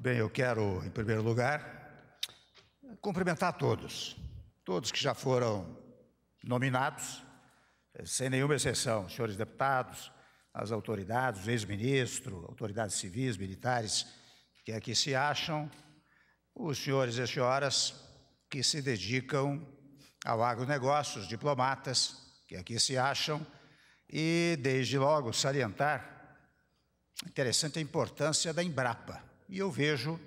Bem, eu quero, em primeiro lugar, cumprimentar todos, todos que já foram nominados, eh, sem nenhuma exceção, senhores deputados, as autoridades, o ex-ministro, autoridades civis, militares é que aqui se acham, os senhores e senhoras que se dedicam ao agronegócio, os diplomatas é que aqui se acham, e desde logo salientar a interessante importância da Embrapa e eu vejo,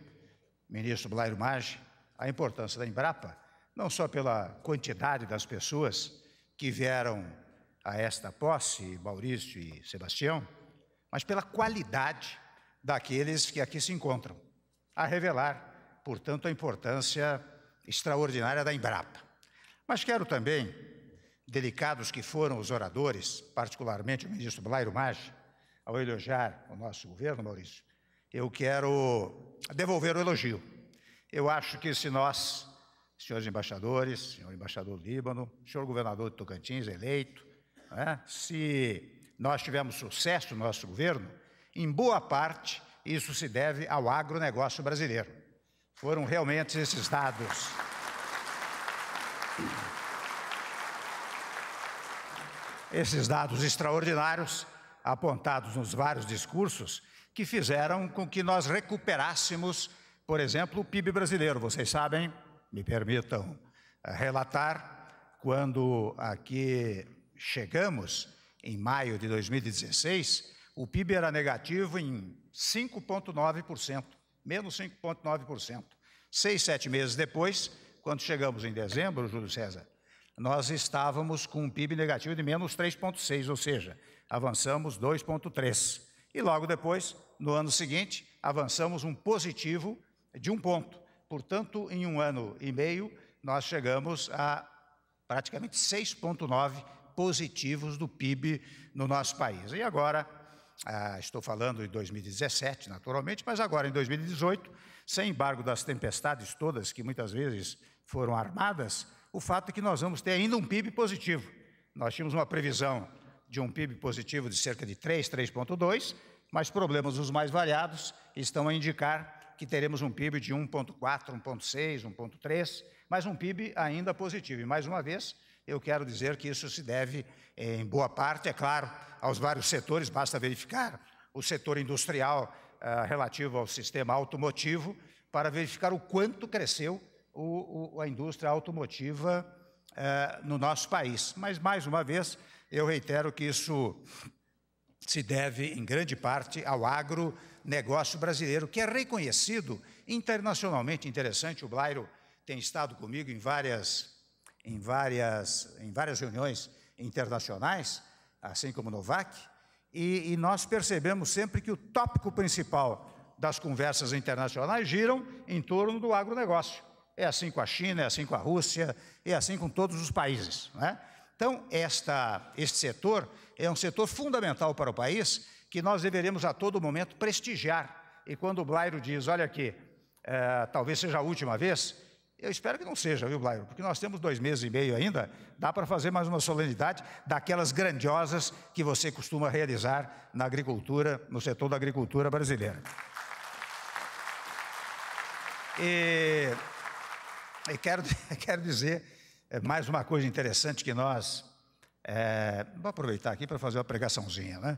ministro Blairo Maggi, a importância da Embrapa, não só pela quantidade das pessoas que vieram a esta posse, Maurício e Sebastião, mas pela qualidade daqueles que aqui se encontram, a revelar, portanto, a importância extraordinária da Embrapa. Mas quero também, delicados que foram os oradores, particularmente o ministro Blairo Maggi, ao elogiar o nosso governo, Maurício, eu quero devolver o elogio. Eu acho que se nós, senhores embaixadores, senhor embaixador do Líbano, senhor governador de Tocantins eleito, né, se nós tivermos sucesso no nosso governo, em boa parte isso se deve ao agronegócio brasileiro. Foram realmente esses dados. Esses dados extraordinários apontados nos vários discursos que fizeram com que nós recuperássemos, por exemplo, o PIB brasileiro. Vocês sabem, me permitam eh, relatar, quando aqui chegamos, em maio de 2016, o PIB era negativo em 5,9%, menos 5,9%. Seis, sete meses depois, quando chegamos em dezembro, Júlio César, nós estávamos com um PIB negativo de menos 3,6%, ou seja, avançamos 2,3%. E logo depois, no ano seguinte, avançamos um positivo de um ponto. Portanto, em um ano e meio, nós chegamos a praticamente 6,9 positivos do PIB no nosso país. E agora, ah, estou falando em 2017, naturalmente, mas agora em 2018, sem embargo das tempestades todas que muitas vezes foram armadas, o fato é que nós vamos ter ainda um PIB positivo. Nós tínhamos uma previsão de um PIB positivo de cerca de 3, 3,2, mas problemas os mais variados estão a indicar que teremos um PIB de 1,4, 1,6, 1,3, mas um PIB ainda positivo. E mais uma vez, eu quero dizer que isso se deve, eh, em boa parte, é claro, aos vários setores, basta verificar o setor industrial ah, relativo ao sistema automotivo, para verificar o quanto cresceu o, o, a indústria automotiva ah, no nosso país. Mas, mais uma vez, eu reitero que isso se deve, em grande parte, ao agronegócio brasileiro, que é reconhecido internacionalmente interessante. O Blairo tem estado comigo em várias, em várias, em várias reuniões internacionais, assim como o Novak, e, e nós percebemos sempre que o tópico principal das conversas internacionais giram em torno do agronegócio. É assim com a China, é assim com a Rússia, é assim com todos os países. Né? Então, esta, este setor é um setor fundamental para o país que nós deveremos a todo momento prestigiar. E quando o Blairo diz, olha aqui, é, talvez seja a última vez, eu espero que não seja, viu, Blairo? Porque nós temos dois meses e meio ainda, dá para fazer mais uma solenidade daquelas grandiosas que você costuma realizar na agricultura, no setor da agricultura brasileira. E, e quero, quero dizer é mais uma coisa interessante que nós. É, vou aproveitar aqui para fazer uma pregaçãozinha, né?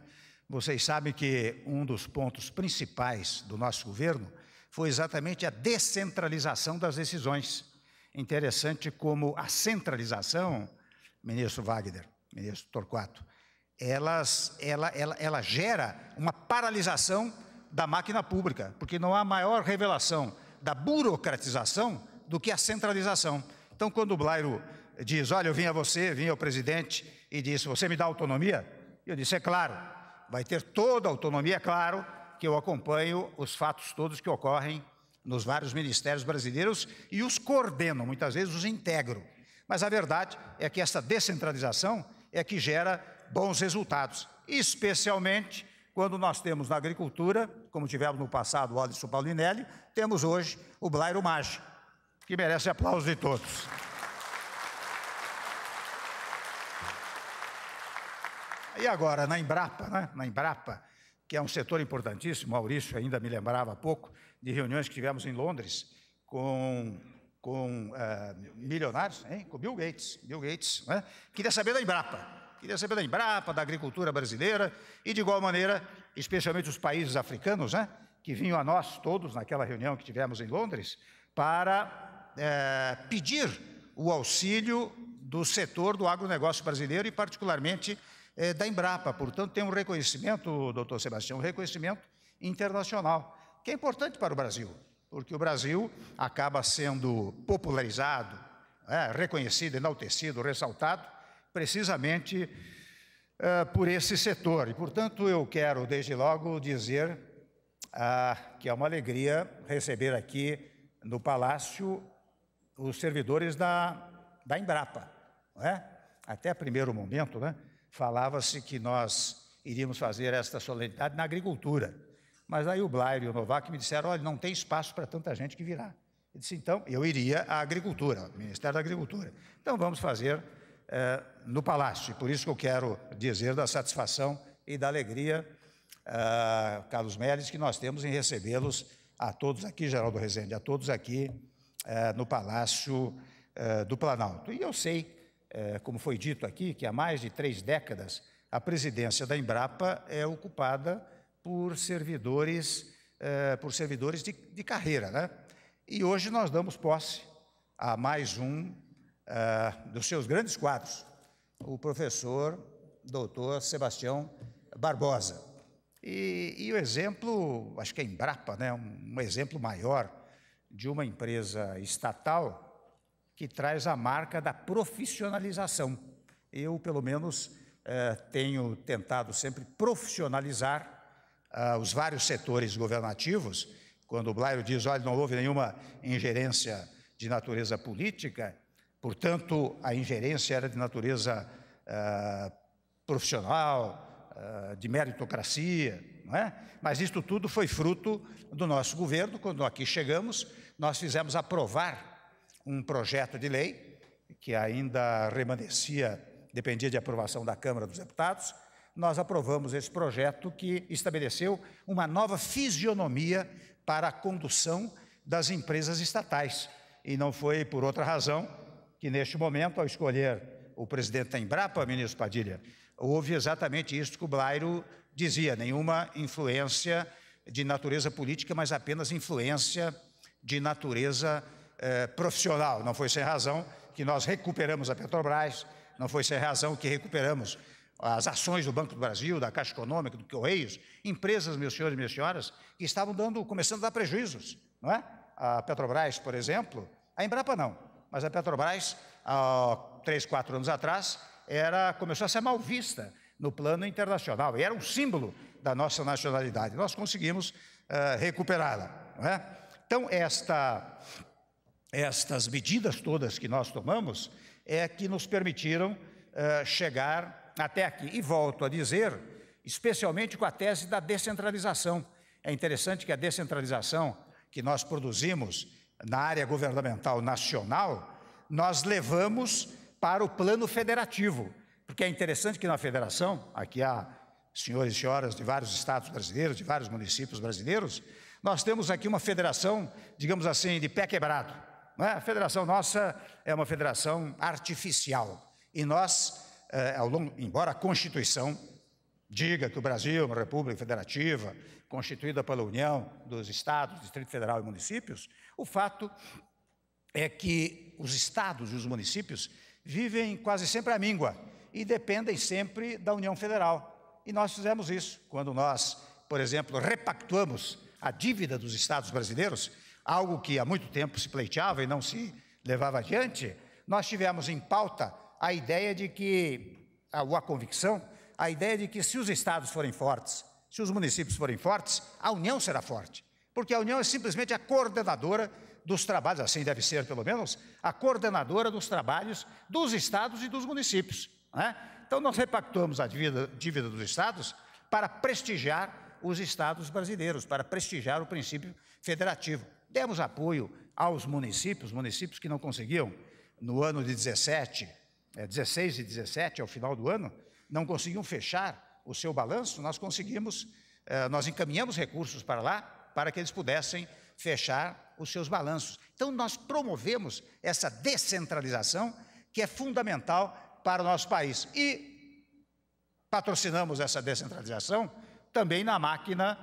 Vocês sabem que um dos pontos principais do nosso governo foi exatamente a descentralização das decisões. Interessante como a centralização, ministro Wagner, ministro Torquato, elas, ela, ela, ela gera uma paralisação da máquina pública, porque não há maior revelação da burocratização do que a centralização. Então, quando o Blairo diz: Olha, eu vim a você, vim ao presidente e disse: Você me dá autonomia? Eu disse: É claro, vai ter toda a autonomia, é claro que eu acompanho os fatos todos que ocorrem nos vários ministérios brasileiros e os coordeno, muitas vezes os integro. Mas a verdade é que essa descentralização é que gera bons resultados, especialmente quando nós temos na agricultura, como tivemos no passado o Alisson Paulinelli, temos hoje o Blairo Maggi que merece aplausos de todos. E agora, na Embrapa, né? na Embrapa, que é um setor importantíssimo, Maurício ainda me lembrava há pouco de reuniões que tivemos em Londres com, com uh, milionários, hein? com Bill Gates. Bill Gates né? queria saber da Embrapa. Queria saber da Embrapa, da agricultura brasileira e, de igual maneira, especialmente os países africanos, né? que vinham a nós todos naquela reunião que tivemos em Londres, para é, pedir o auxílio do setor do agronegócio brasileiro e, particularmente, é, da Embrapa. Portanto, tem um reconhecimento, doutor Sebastião, um reconhecimento internacional, que é importante para o Brasil, porque o Brasil acaba sendo popularizado, é, reconhecido, enaltecido, ressaltado, precisamente é, por esse setor. E, portanto, eu quero, desde logo, dizer ah, que é uma alegria receber aqui no Palácio os servidores da, da Embrapa. É? Até primeiro momento, né, falava-se que nós iríamos fazer esta solenidade na agricultura. Mas aí o Blair e o Novak me disseram: olha, não tem espaço para tanta gente que virá. Eu disse: então, eu iria à agricultura, Ministério da Agricultura. Então, vamos fazer é, no Palácio. por isso que eu quero dizer da satisfação e da alegria, é, Carlos Melles, que nós temos em recebê-los a todos aqui, Geraldo Rezende, a todos aqui eh, no Palácio eh, do Planalto. E eu sei, eh, como foi dito aqui, que há mais de três décadas a presidência da Embrapa é ocupada por servidores, por servidores de, de, carreira. Né? E hoje nós damos posse a mais um dos seus grandes quadros, o professor doutor Sebastião Barbosa. E, e, o exemplo, acho que a Embrapa, né? um exemplo maior de uma empresa estatal que traz a marca da profissionalização. Eu, pelo menos, eh, tenho tentado sempre profissionalizar ah, os vários setores governativos. Quando o Blairo diz, olha, não houve nenhuma ingerência de natureza política, portanto, a ingerência era de natureza ah, profissional, ah, de meritocracia, é? Mas isto tudo foi fruto do nosso governo, quando aqui chegamos, nós fizemos aprovar um projeto de lei que ainda remanescia, dependia de aprovação da Câmara dos Deputados. Nós aprovamos esse projeto que estabeleceu uma nova fisionomia para a condução das empresas estatais. E não foi por outra razão que, neste momento, ao escolher o presidente da Embrapa, ministro Padilha, houve exatamente isso que o Blairo dizia: nenhuma influência de natureza política, mas apenas influência de natureza eh, profissional. Não foi sem razão que nós recuperamos a Petrobras, não foi sem razão que recuperamos as ações do Banco do Brasil, da Caixa Econômica, do Correios, empresas, meus senhores e minhas senhoras, que estavam dando, começando a dar prejuízos, não é? A Petrobras, por exemplo, a Embrapa não, mas a Petrobras, há três, quatro anos atrás, era, começou a ser mal vista no plano internacional e era um símbolo da nossa nacionalidade. Nós conseguimos uh, recuperá-la, não é? Então, esta, estas medidas todas que nós tomamos é que nos permitiram uh, chegar até aqui. E volto a dizer, especialmente com a tese da descentralização. É interessante que a descentralização que nós produzimos na área governamental nacional, nós levamos para o plano federativo. Porque é interessante que na federação, aqui há senhores e senhoras de vários estados brasileiros, de vários municípios brasileiros, nós temos aqui uma federação, digamos assim, de pé quebrado. É? A federação nossa é uma federação artificial. E nós, eh, longo, embora a Constituição diga que o Brasil é uma república federativa, constituída pela União dos Estados, Distrito Federal e municípios, o fato é que os estados e os municípios vivem quase sempre à míngua e dependem sempre da União Federal. E nós fizemos isso quando nós, por exemplo, repactuamos a dívida dos Estados brasileiros, algo que há muito tempo se pleiteava e não se levava adiante, nós tivemos em pauta a ideia de que, ou a convicção, a ideia de que se os Estados forem fortes, se os municípios forem fortes, a União será forte. Porque a União é simplesmente a coordenadora dos trabalhos, assim deve ser pelo menos, a coordenadora dos trabalhos dos Estados e dos municípios. Né? Então, nós repactuamos a dívida, dívida dos Estados para prestigiar os estados brasileiros, para prestigiar o princípio federativo. Demos apoio aos municípios, municípios que não conseguiam, no ano de 17, é, 16 e 17, ao final do ano, não conseguiam fechar o seu balanço, nós conseguimos, é, nós encaminhamos recursos para lá, para que eles pudessem fechar os seus balanços. Então, nós promovemos essa descentralização, que é fundamental para o nosso país. E patrocinamos essa descentralização também na máquina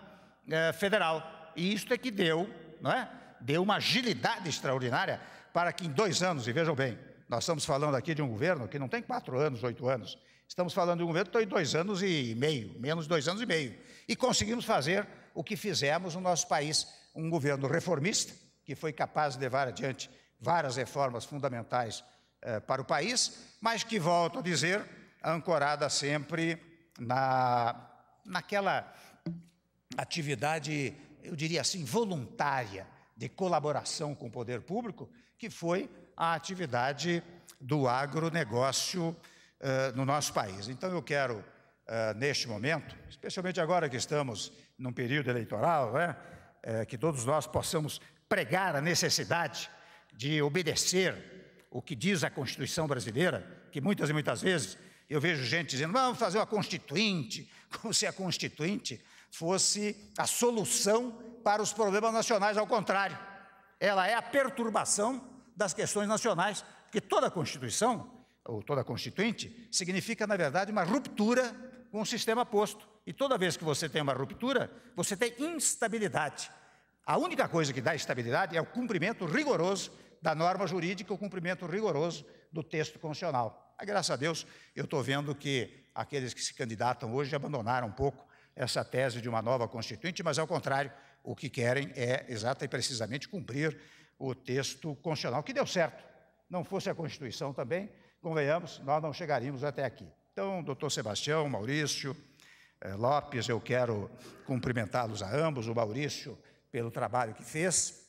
eh, federal. E isto é que deu, não é? Deu uma agilidade extraordinária para que em dois anos, e vejam bem, nós estamos falando aqui de um governo que não tem quatro anos, oito anos, estamos falando de um governo que tem dois anos e meio, menos dois anos e meio. E conseguimos fazer o que fizemos no nosso país, um governo reformista, que foi capaz de levar adiante várias reformas fundamentais eh, para o país, mas que, volto a dizer, ancorada sempre na naquela atividade, eu diria assim, voluntária de colaboração com o poder público, que foi a atividade do agronegócio uh, no nosso país. Então, eu quero, uh, neste momento, especialmente agora que estamos num período eleitoral, né, uh, que todos nós possamos pregar a necessidade de obedecer o que diz a Constituição brasileira, que muitas e muitas vezes eu vejo gente dizendo, vamos fazer uma constituinte, como se a constituinte fosse a solução para os problemas nacionais, ao contrário. Ela é a perturbação das questões nacionais, porque toda Constituição, ou toda Constituinte, significa, na verdade, uma ruptura com o sistema posto. E toda vez que você tem uma ruptura, você tem instabilidade. A única coisa que dá estabilidade é o cumprimento rigoroso da norma jurídica, o cumprimento rigoroso do texto constitucional. Mas, graças a Deus, eu estou vendo que aqueles que se candidatam hoje abandonaram um pouco essa tese de uma nova Constituinte, mas, ao contrário, o que querem é exata e precisamente cumprir o texto constitucional, que deu certo. Não fosse a Constituição também, convenhamos, nós não chegaríamos até aqui. Então, doutor Sebastião, Maurício, eh, Lopes, eu quero cumprimentá-los a ambos, o Maurício pelo trabalho que fez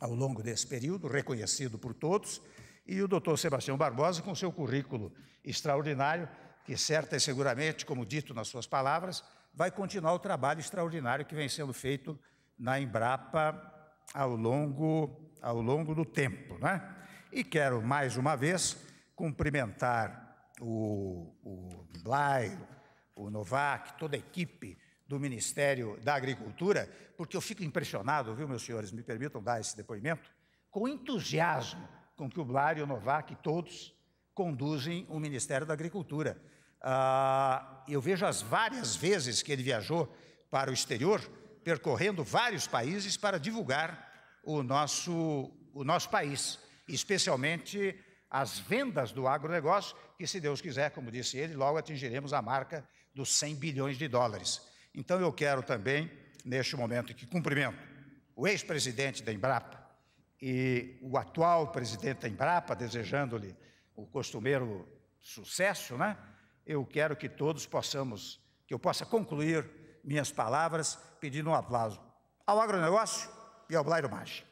ao longo desse período, reconhecido por todos, e o doutor Sebastião Barbosa, com seu currículo extraordinário, que certa e seguramente, como dito nas suas palavras, vai continuar o trabalho extraordinário que vem sendo feito na Embrapa ao longo, ao longo do tempo. Né? E quero, mais uma vez, cumprimentar o, o Blairo, o Novak, toda a equipe do Ministério da Agricultura, porque eu fico impressionado, viu, meus senhores, me permitam dar esse depoimento, com o entusiasmo com que o Blário, o Novak, todos conduzem o Ministério da Agricultura. Ah, eu vejo as várias vezes que ele viajou para o exterior, percorrendo vários países para divulgar o nosso, o nosso país, especialmente as vendas do agronegócio, que, se Deus quiser, como disse ele, logo atingiremos a marca dos 100 bilhões de dólares. Então, eu quero também, neste momento, que cumprimento o ex-presidente da Embrapa, e o atual presidente da Embrapa, desejando-lhe o costumeiro sucesso, né? eu quero que todos possamos, que eu possa concluir minhas palavras pedindo um aplauso ao agronegócio e ao Blairo Maggi.